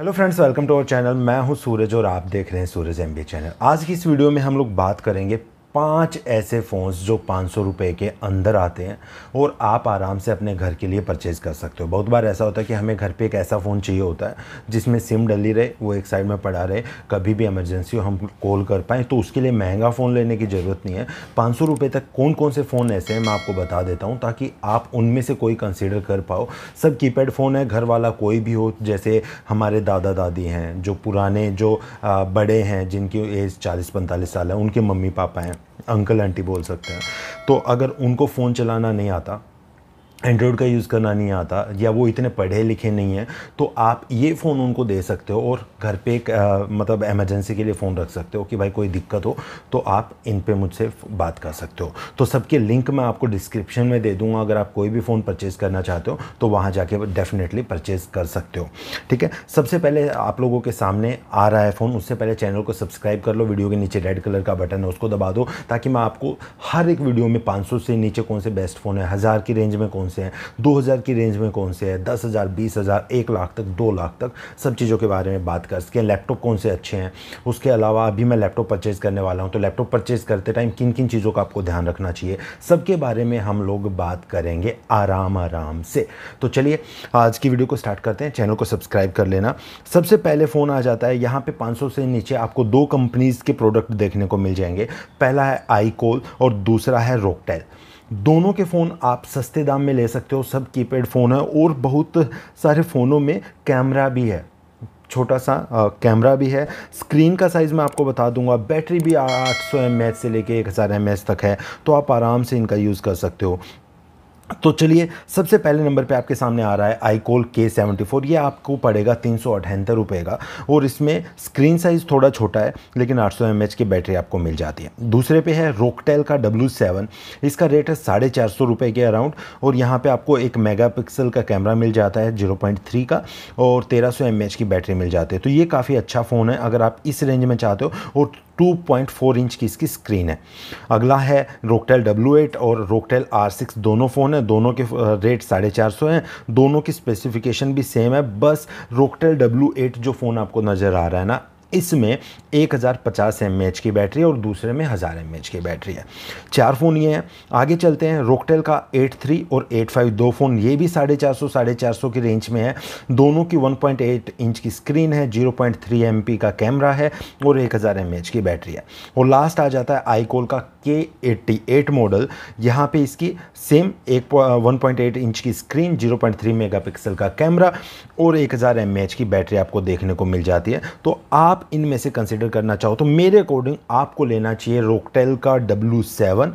hello friends welcome to our channel मैं हूं सूरज और आप देख रहे हैं सूरज एम चैनल आज की इस वीडियो में हम लोग बात करेंगे पांच ऐसे फ़ोन्स जो पाँच सौ रुपये के अंदर आते हैं और आप आराम से अपने घर के लिए परचेज़ कर सकते हो बहुत बार ऐसा होता है कि हमें घर पे एक ऐसा फ़ोन चाहिए होता है जिसमें सिम डली रहे वो एक साइड में पड़ा रहे कभी भी इमरजेंसी हो हम कॉल कर पाएँ तो उसके लिए महंगा फ़ोन लेने की ज़रूरत नहीं है पाँच सौ तक कौन कौन से फ़ोन ऐसे हैं मैं आपको बता देता हूँ ताकि आप उनमें से कोई कंसिडर कर पाओ सब की फ़ोन है घर वाला कोई भी हो जैसे हमारे दादा दादी हैं जो पुराने जो बड़े हैं जिनकी एज चालीस पैंतालीस साल है उनके मम्मी पापा हैं अंकल आंटी बोल सकते हैं तो अगर उनको फ़ोन चलाना नहीं आता एंड्रॉयड का यूज़ करना नहीं आता या वो इतने पढ़े लिखे नहीं हैं तो आप ये फ़ोन उनको दे सकते हो और घर पे एक मतलब एमरजेंसी के लिए फ़ोन रख सकते हो कि भाई कोई दिक्कत हो तो आप इन पे मुझसे बात कर सकते हो तो सबके लिंक मैं आपको डिस्क्रिप्शन में दे दूंगा अगर आप कोई भी फ़ोन परचेज़ करना चाहते हो तो वहाँ जाके डेफिनेटली परचेज़ कर सकते हो ठीक है सबसे पहले आप लोगों के सामने आ रहा है फ़ोन उससे पहले चैनल को सब्सक्राइब कर लो वीडियो के नीचे रेड कलर का बटन है उसको दबा दो ताकि मैं आपको हर एक वीडियो में पाँच से नीचे कौन से बेस्ट फ़ोन है हज़ार की रेंज में कौन से हैं 2000 की रेंज में कौन से हैं दस हज़ार बीस हज़ार एक लाख तक दो लाख तक सब चीज़ों के बारे में बात कर सकें लैपटॉप कौन से अच्छे हैं उसके अलावा अभी मैं लैपटॉप परचेज़ करने वाला हूँ तो लैपटॉप परचेज़ करते टाइम किन किन चीज़ों का आपको ध्यान रखना चाहिए सबके बारे में हम लोग बात करेंगे आराम आराम से तो चलिए आज की वीडियो को स्टार्ट करते हैं चैनल को सब्सक्राइब कर लेना सबसे पहले फ़ोन आ जाता है यहाँ पे पाँच से नीचे आपको दो कंपनीज़ के प्रोडक्ट देखने को मिल जाएंगे पहला है आईकोल और दूसरा है रोकटेल दोनों के फ़ोन आप सस्ते दाम में ले सकते हो सब कीपैड फ़ोन है और बहुत सारे फ़ोनों में कैमरा भी है छोटा सा कैमरा भी है स्क्रीन का साइज़ मैं आपको बता दूंगा बैटरी भी 800 सौ से लेके 1000 हज़ार तक है तो आप आराम से इनका यूज़ कर सकते हो तो चलिए सबसे पहले नंबर पे आपके सामने आ रहा है आईकोल के सेवेंटी फोर ये आपको पड़ेगा तीन सौ अठहत्तर रुपये का और इसमें स्क्रीन साइज़ थोड़ा छोटा है लेकिन आठ सौ एम की बैटरी आपको मिल जाती है दूसरे पे है रोकटेल का डब्ल्यू सेवन इसका रेट है साढ़े चार सौ रुपये के अराउंड और यहाँ पर आपको एक मेगा पिक्सल का कैमरा मिल जाता है जीरो पॉइंट थ्री का और तेरह सौ एम एच की बैटरी मिल जाती है तो ये काफ़ी अच्छा फ़ोन है अगर आप इस रेंज में चाहते हो और 2.4 इंच की इसकी स्क्रीन है अगला है रोकटेल W8 और रोकटेल R6 दोनों फ़ोन हैं दोनों के रेट साढ़े चार सौ हैं दोनों की स्पेसिफिकेशन भी सेम है बस रोकटेल W8 जो फ़ोन आपको नज़र आ रहा है ना इसमें 1050 एमएएच की बैटरी और दूसरे में एम एमएएच की बैटरी है चार फ़ोन ये हैं आगे चलते हैं रोकटेल का 83 और 85 दो फ़ोन ये भी साढ़े चार सौ साढ़े चार सौ की रेंज में है दोनों की 1.8 इंच की स्क्रीन है 0.3 पॉइंट का कैमरा है और 1000 हज़ार की बैटरी है और लास्ट आ जाता है आईकोल का के मॉडल यहाँ पर इसकी सेम एक वन इंच की स्क्रीन मेगा पिक्सल का कैमरा और एक हज़ार की बैटरी आपको देखने को मिल जाती है तो आप इनमें से कंसिडर करना चाहो तो मेरे अकॉर्डिंग आपको लेना चाहिए रोकटेल का डब्लू सेवन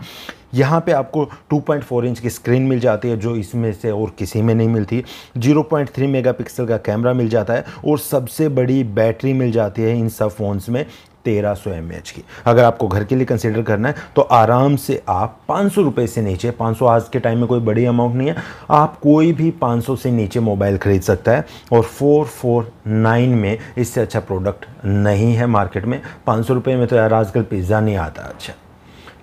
यहाँ पे आपको 2.4 इंच की स्क्रीन मिल जाती है जो इसमें से और किसी में नहीं मिलती 0.3 मेगापिक्सल का कैमरा मिल जाता है और सबसे बड़ी बैटरी मिल जाती है इन सब फ़ोन्स में तेरह सौ एम एच की अगर आपको घर के लिए कंसिडर करना है तो आराम से आप पाँच सौ रुपये से नीचे पाँच सौ आज के टाइम में कोई बड़ी अमाउंट नहीं है आप कोई भी पाँच सौ से नीचे मोबाइल ख़रीद सकता है और फोर फोर नाइन में इससे अच्छा प्रोडक्ट नहीं है मार्केट में पाँच सौ रुपये में तो यार आजकल पिज़्ज़ा नहीं आता अच्छा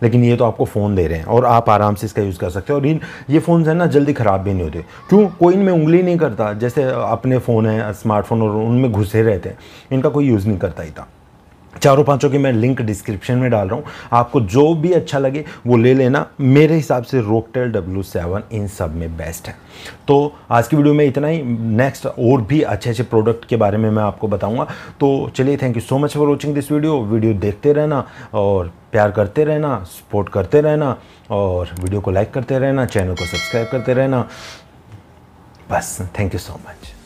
लेकिन ये तो आपको फ़ोन दे रहे हैं और आप आराम से इसका यूज़ कर सकते हैं और इन ये फ़ोन है ना जल्दी ख़राब भी नहीं होते क्यों कोई इनमें उंगली नहीं करता जैसे अपने फ़ोन हैं स्मार्टफोन और उनमें घुसे रहते हैं इनका कोई यूज़ नहीं करता इतना चारों पांचों की मैं लिंक डिस्क्रिप्शन में डाल रहा हूँ आपको जो भी अच्छा लगे वो ले लेना मेरे हिसाब से रोकटेल डब्ल्यू सेवन इन सब में बेस्ट है तो आज की वीडियो में इतना ही नेक्स्ट और भी अच्छे अच्छे प्रोडक्ट के बारे में मैं आपको बताऊँगा तो चलिए thank you so much for watching this video video देखते रहना और प्यार करते रहना सपोर्ट करते रहना और वीडियो को लाइक करते रहना चैनल को सब्सक्राइब करते रहना बस थैंक यू सो मच